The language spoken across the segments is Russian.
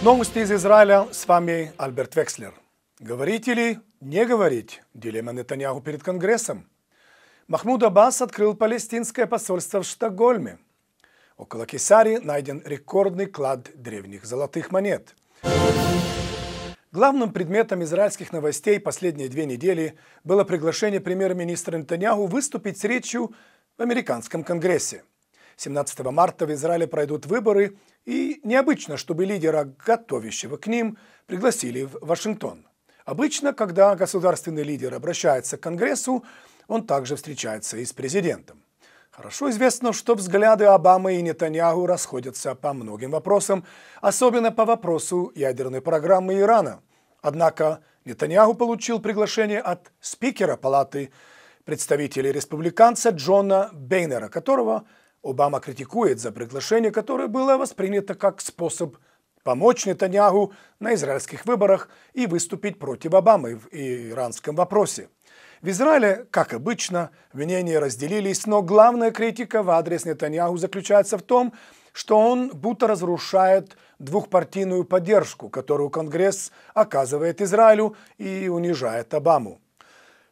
Новости из Израиля. С вами Альберт Векслер. Говорить или не говорить? Дилемма Нетаньяху перед Конгрессом. Махмуд Аббас открыл палестинское посольство в Штокгольме. Около Кесари найден рекордный клад древних золотых монет. Главным предметом израильских новостей последние две недели было приглашение премьер-министра Нетаньяху выступить с речью в американском конгрессе – 17 марта в Израиле пройдут выборы, и необычно, чтобы лидера, готовящего к ним, пригласили в Вашингтон. Обычно, когда государственный лидер обращается к Конгрессу, он также встречается и с президентом. Хорошо известно, что взгляды Обамы и Нетаньяху расходятся по многим вопросам, особенно по вопросу ядерной программы Ирана. Однако Нетаньяху получил приглашение от спикера Палаты представителей республиканца Джона Бейнера, которого – Обама критикует за приглашение, которое было воспринято как способ помочь Нетаньягу на израильских выборах и выступить против Обамы в иранском вопросе. В Израиле, как обычно, мнения разделились, но главная критика в адрес Нетаньягу заключается в том, что он будто разрушает двухпартийную поддержку, которую Конгресс оказывает Израилю и унижает Обаму.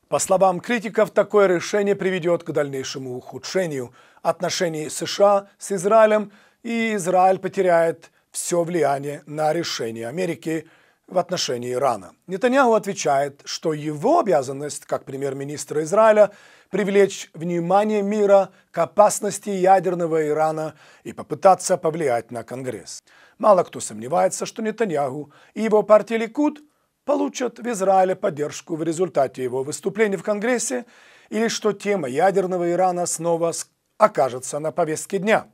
По словам критиков, такое решение приведет к дальнейшему ухудшению отношений США с Израилем, и Израиль потеряет все влияние на решение Америки в отношении Ирана. Нетаньяху отвечает, что его обязанность, как премьер-министра Израиля, привлечь внимание мира к опасности ядерного Ирана и попытаться повлиять на Конгресс. Мало кто сомневается, что Нетаньяху и его партия Ликуд – получат в Израиле поддержку в результате его выступления в Конгрессе или что тема ядерного Ирана снова окажется на повестке дня.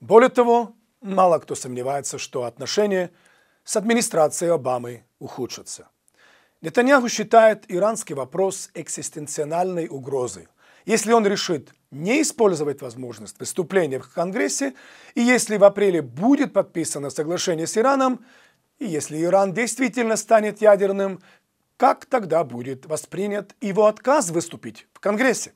Более того, мало кто сомневается, что отношения с администрацией Обамы ухудшатся. Нетаньяху считает иранский вопрос экзистенциальной угрозой. Если он решит не использовать возможность выступления в Конгрессе, и если в апреле будет подписано соглашение с Ираном, и если Иран действительно станет ядерным, как тогда будет воспринят его отказ выступить в Конгрессе?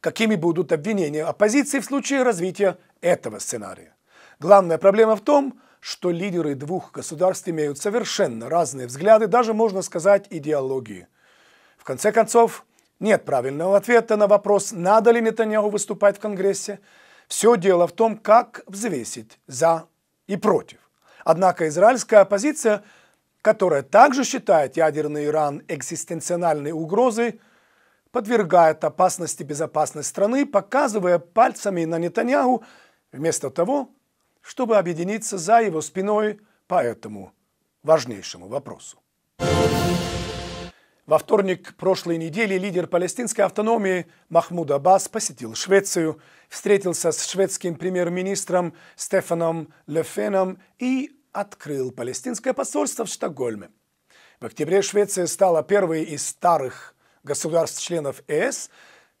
Какими будут обвинения оппозиции в случае развития этого сценария? Главная проблема в том, что лидеры двух государств имеют совершенно разные взгляды, даже можно сказать идеологии. В конце концов, нет правильного ответа на вопрос, надо ли Нетаньяху выступать в Конгрессе. Все дело в том, как взвесить «за» и «против». Однако израильская оппозиция, которая также считает ядерный Иран экзистенциональной угрозой, подвергает опасности безопасность страны, показывая пальцами на Нетаньяху, вместо того, чтобы объединиться за его спиной по этому важнейшему вопросу. Во вторник прошлой недели лидер палестинской автономии Махмуд Аббас посетил Швецию, встретился с шведским премьер-министром Стефаном Лефеном и открыл палестинское посольство в Стокгольме. В октябре Швеция стала первой из старых государств-членов ЕС,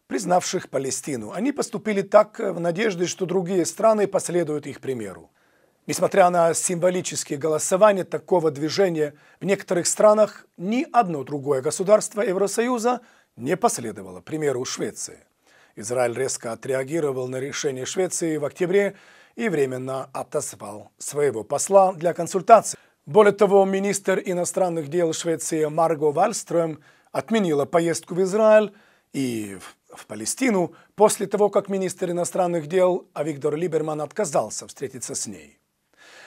признавших Палестину. Они поступили так э, в надежде, что другие страны последуют их примеру. Несмотря на символические голосования такого движения, в некоторых странах ни одно другое государство Евросоюза не последовало примеру Швеции. Израиль резко отреагировал на решение Швеции в октябре и временно отозвал своего посла для консультации. Более того, министр иностранных дел Швеции Марго Вальстрöm отменила поездку в Израиль и в Палестину после того, как министр иностранных дел Авигдор Либерман отказался встретиться с ней.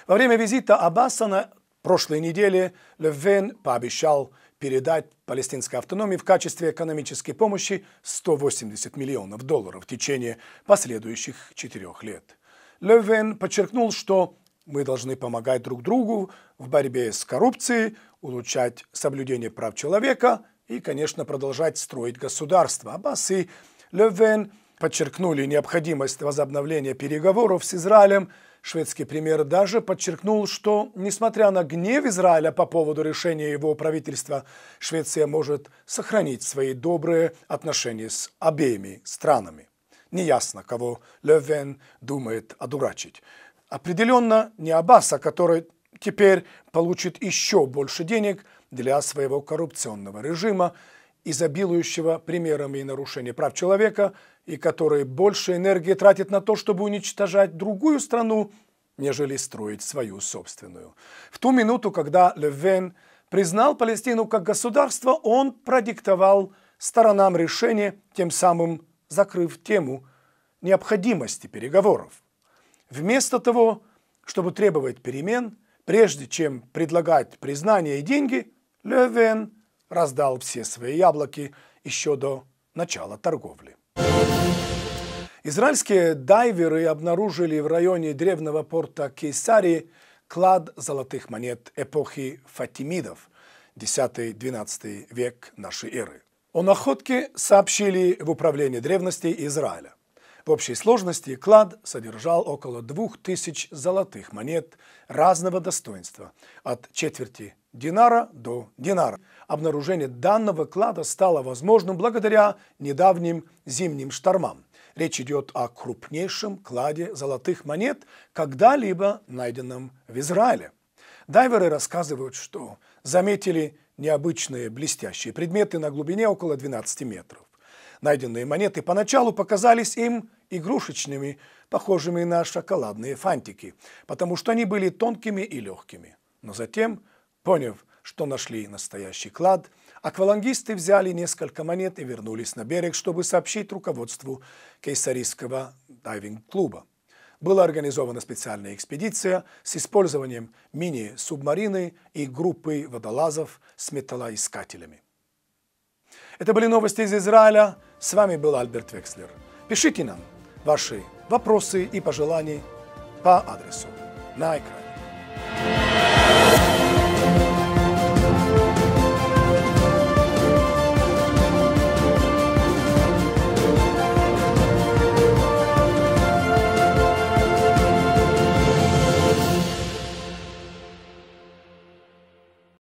Во время визита Аббаса на прошлой неделе Левен пообещал передать палестинской автономии в качестве экономической помощи 180 миллионов долларов в течение последующих четырех лет. Левен подчеркнул, что мы должны помогать друг другу в борьбе с коррупцией, улучшать соблюдение прав человека и, конечно, продолжать строить государство. Аббас и Левен подчеркнули необходимость возобновления переговоров с Израилем. Шведский премьер даже подчеркнул, что, несмотря на гнев Израиля по поводу решения его правительства, Швеция может сохранить свои добрые отношения с обеими странами неясно, кого Левен думает одурачить. Определенно не Аббаса, который теперь получит еще больше денег для своего коррупционного режима, изобилующего примерами нарушения прав человека и который больше энергии тратит на то, чтобы уничтожать другую страну, нежели строить свою собственную. В ту минуту, когда Левен признал Палестину как государство, он продиктовал сторонам решение, тем самым закрыв тему необходимости переговоров. Вместо того, чтобы требовать перемен, прежде чем предлагать признание и деньги, Левен раздал все свои яблоки еще до начала торговли. Израильские дайверы обнаружили в районе древнего порта Кейсарии клад золотых монет эпохи фатимидов, 10-12 век нашей эры. О находке сообщили в Управлении древностей Израиля. В общей сложности клад содержал около двух тысяч золотых монет разного достоинства, от четверти динара до динара. Обнаружение данного клада стало возможным благодаря недавним зимним штормам. Речь идет о крупнейшем кладе золотых монет, когда-либо найденном в Израиле. Дайверы рассказывают, что заметили необычные блестящие предметы на глубине около 12 метров. Найденные монеты поначалу показались им игрушечными, похожими на шоколадные фантики, потому что они были тонкими и легкими. Но затем, поняв, что нашли настоящий клад, аквалангисты взяли несколько монет и вернулись на берег, чтобы сообщить руководству кейсарийского дайвинг-клуба была организована специальная экспедиция с использованием мини-субмарины и группы водолазов с металлоискателями. Это были новости из Израиля. С вами был Альберт Векслер. Пишите нам ваши вопросы и пожелания по адресу на экране.